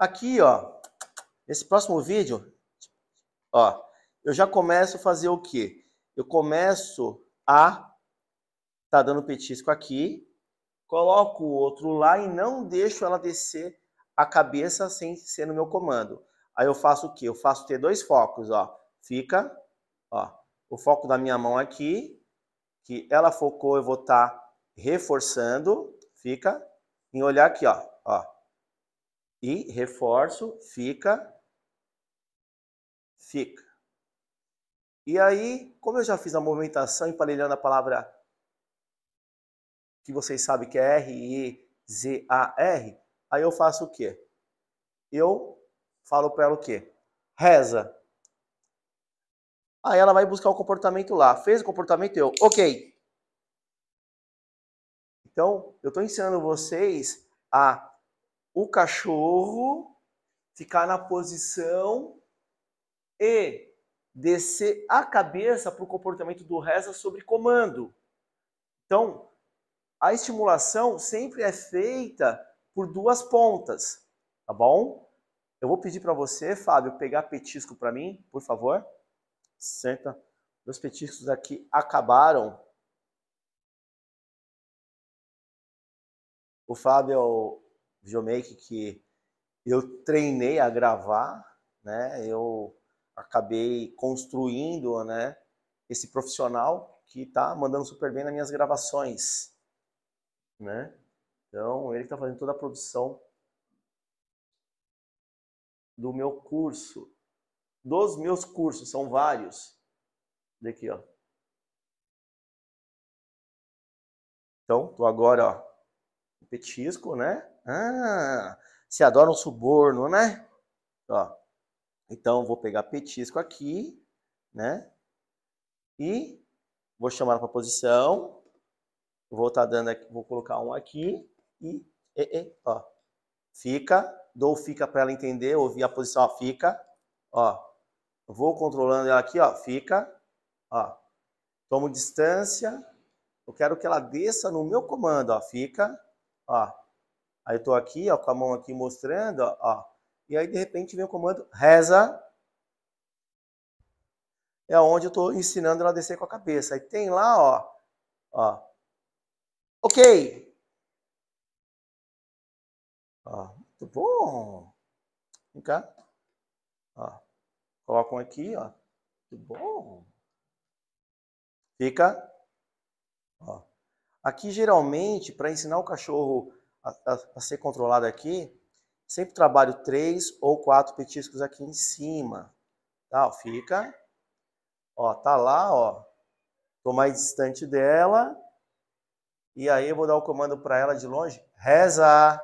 Aqui, ó, nesse próximo vídeo, ó, eu já começo a fazer o quê? Eu começo a tá dando petisco aqui, coloco o outro lá e não deixo ela descer a cabeça sem ser no meu comando. Aí eu faço o quê? Eu faço ter dois focos, ó. Fica, ó, o foco da minha mão aqui, que ela focou, eu vou estar tá reforçando, fica, em olhar aqui, ó, ó. E reforço, fica, fica. E aí, como eu já fiz a movimentação emparelhando a palavra que vocês sabem que é R-E-Z-A-R, aí eu faço o quê? Eu falo para ela o quê? Reza. Aí ela vai buscar o comportamento lá. Fez o comportamento, eu, ok. Então, eu estou ensinando vocês a o cachorro ficar na posição e descer a cabeça para o comportamento do reza sobre comando. Então, a estimulação sempre é feita por duas pontas, tá bom? Eu vou pedir para você, Fábio, pegar petisco para mim, por favor. Senta. Meus petiscos aqui acabaram. O Fábio é videomake que eu treinei a gravar, né? Eu acabei construindo, né? Esse profissional que tá mandando super bem nas minhas gravações, né? Então ele está fazendo toda a produção do meu curso, dos meus cursos, são vários. Daqui, ó. Então, tô agora, ó, petisco, né? Ah, se adora um suborno, né? Ó, então vou pegar petisco aqui, né? E vou chamar para posição. Vou estar tá dando aqui, vou colocar um aqui e, e, e ó, fica, dou fica para ela entender, ouvir a posição, ó, fica, ó. Vou controlando ela aqui, ó, fica, ó. Tomo distância. Eu quero que ela desça no meu comando, ó, fica, ó. Aí eu tô aqui, ó, com a mão aqui mostrando, ó. E aí, de repente, vem o comando reza. É onde eu estou ensinando ela a descer com a cabeça. Aí tem lá, ó. ó ok. Ó, muito bom. Vem cá. Ó, colocam aqui, ó. Muito bom. Fica. Ó. Aqui, geralmente, para ensinar o cachorro a, a, a, ser controlado aqui, sempre trabalho três ou quatro petiscos aqui em cima. Tá, ó, fica. Ó, tá lá, ó. Tô mais distante dela. E aí eu vou dar o comando para ela de longe. Reza!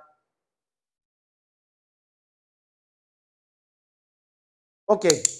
Ok.